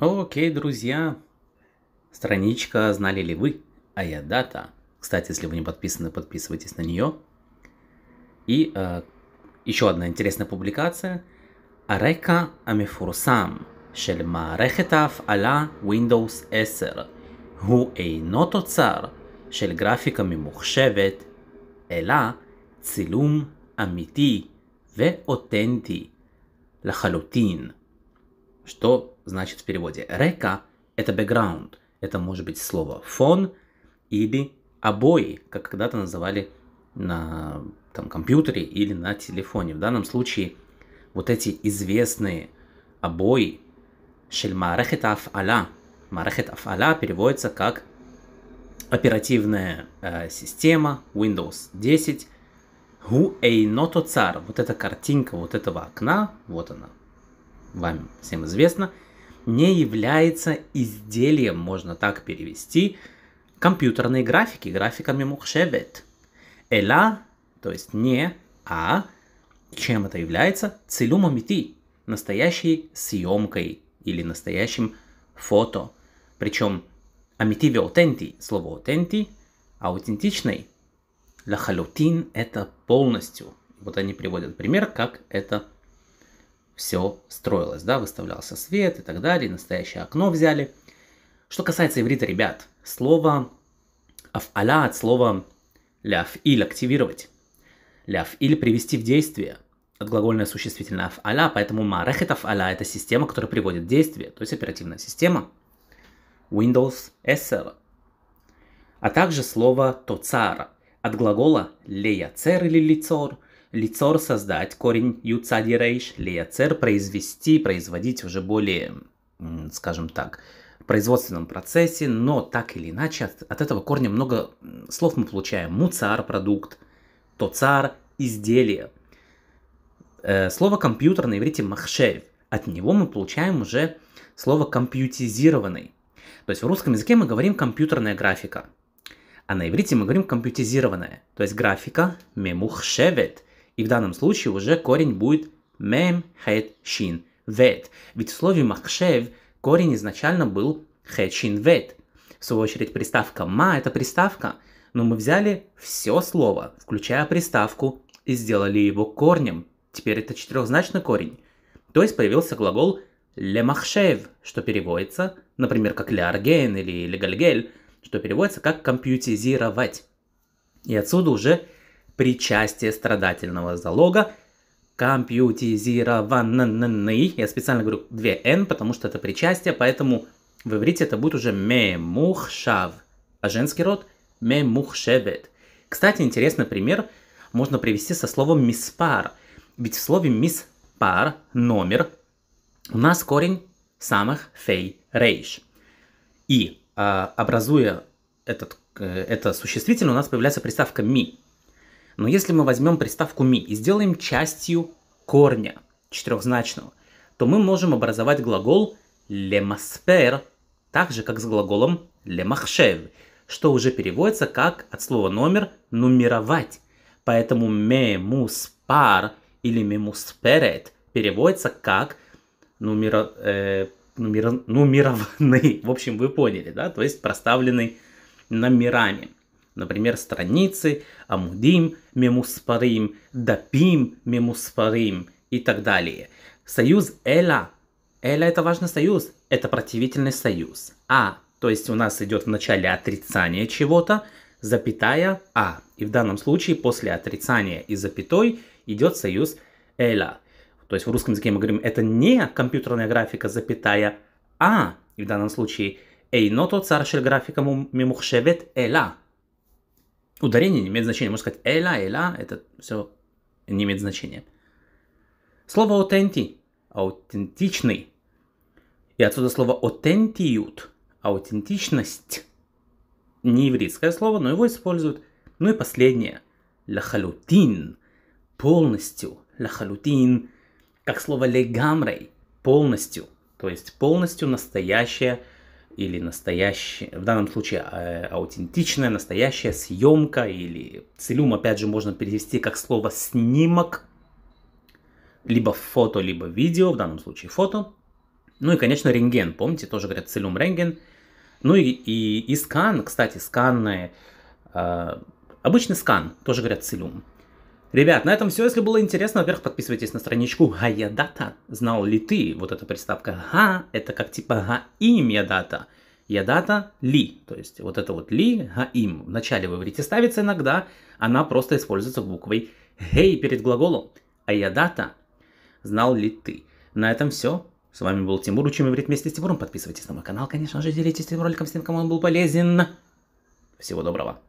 Окей, друзья. Страничка «Знали ли вы?» А я дата. Кстати, если вы не подписаны, подписывайтесь на нее. И э, еще одна интересная публикация. Арека Амифурсам Шельма Рехетав Аля Windows 10 הוא אינו תוצר של גרפיקה ממוחשבת, Цилум Амити ве ואותנטי לחלוטין. Что значит в переводе. Река – это background. Это может быть слово фон или обои, как когда-то называли на там, компьютере или на телефоне. В данном случае вот эти известные обои шельмарахет аф'аля. Марахет аф'аля переводится как оперативная э, система Windows 10. Ху эйното цар. Вот эта картинка вот этого окна, вот она, вам всем известна – не является изделием, можно так перевести, компьютерной графики, графиками мухшевет. Эла, то есть не, а чем это является? Целюмамити, настоящей съемкой или настоящим фото. Причем амитиве аутенти, слово аутенти, аутентичный, лахалютин это полностью. Вот они приводят пример, как это все строилось, да, выставлялся свет и так далее, настоящее окно взяли. Что касается иврита, ребят, слово афаля от слова ляф или активировать, ляф или привести в действие, от глагольное существительное афаля, поэтому марехет афаля это система, которая приводит в действие, то есть оперативная система. Windows SL. А также слово тоцара от глагола леяцер или лицор – лицор создать, корень юцади рейш, произвести, производить уже более, скажем так, производственном процессе, но так или иначе от, от этого корня много слов мы получаем. Муцар – продукт, тоцар – изделие. Э, слово компьютер на иврите махшев. От него мы получаем уже слово компьютизированный. То есть в русском языке мы говорим компьютерная графика, а на иврите мы говорим компьютизированная. То есть графика мемухшевет и в данном случае уже корень будет мем, хет, шин, вет. Ведь в слове махшев корень изначально был хет, шин, вет. В свою очередь приставка ма это приставка, но мы взяли все слово, включая приставку, и сделали его корнем. Теперь это четырехзначный корень. То есть появился глагол лемахшев, что переводится, например, как леарген или легальгель, что переводится как компьютизировать. И отсюда уже причастие страдательного залога, компьютизированный, я специально говорю 2 n, потому что это причастие, поэтому в иврите это будет уже мемухшав, а женский род мемухшевет. Кстати, интересный пример можно привести со словом миспар, ведь в слове миспар, номер, у нас корень самых фей рейш. И а, образуя этот, э, это существительное, у нас появляется приставка ми. Но если мы возьмем приставку ми и сделаем частью корня четырехзначного, то мы можем образовать глагол лемаспер, так же как с глаголом лемахшев, что уже переводится как от слова номер нумеровать. Поэтому мемуспар или мемусперет переводится как нумеро, э, нумер, нумерованный. В общем, вы поняли, да? То есть проставленный номерами. Например, страницы Амудим Мемуспарим, Дапим Мемуспарим и так далее. Союз эла. Эла это важный союз, это противительный союз. А, то есть у нас идет в начале отрицание чего-то, запятая А. И в данном случае после отрицания и запятой идет союз эла. То есть в русском языке мы говорим, это не компьютерная графика, запятая А. И в данном случае Эйното царшель графика мемухшевет эла. Ударение не имеет значения. Можно сказать эля, эля, это все не имеет значения. Слово аутенти, аутентичный. И отсюда слово аутентиют, аутентичность. Не еврейское слово, но его используют. Ну и последнее. Лахалютин. Полностью. Лахалютин. Как слово легамрей. Полностью. То есть полностью настоящее или настоящая, в данном случае э, аутентичная, настоящая съемка или целюм, опять же, можно перевести как слово снимок, либо фото, либо видео, в данном случае фото. Ну и, конечно, рентген, помните, тоже говорят целюм рентген. Ну и, и, и скан, кстати, сканы, э, обычный скан, тоже говорят целюм. Ребят, на этом все. Если было интересно, во-первых, подписывайтесь на страничку Гаядата. Знал ли ты? Вот эта приставка Га, это как типа Га им Ядата. Ядата ли, то есть вот это вот ли, Га им. В начале в иврите ставится иногда, она просто используется буквой Гей перед глаголом. А Ядата, знал ли ты? На этом все. С вами был Тимур, учим иврит вместе с Тимуром. Подписывайтесь на мой канал, конечно же, делитесь этим роликом с тем, кому он был полезен. Всего доброго.